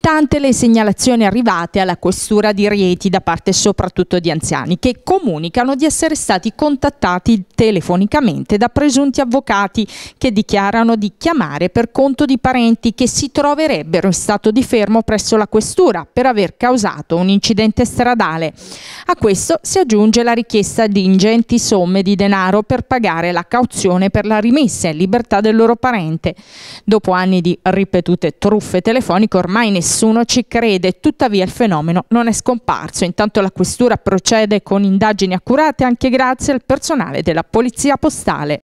Tante le segnalazioni arrivate alla questura di Rieti da parte soprattutto di anziani che comunicano di essere stati contattati telefonicamente da presunti avvocati che dichiarano di chiamare per conto di parenti che si troverebbero in stato di fermo presso la questura per aver causato un incidente stradale. A questo si aggiunge la richiesta di ingenti somme di denaro per pagare la cauzione per la rimessa in libertà del loro parente. Dopo anni di ripetute truffe telefoniche ormai nessuno nessuno ci crede, tuttavia il fenomeno non è scomparso. Intanto la questura procede con indagini accurate anche grazie al personale della Polizia Postale.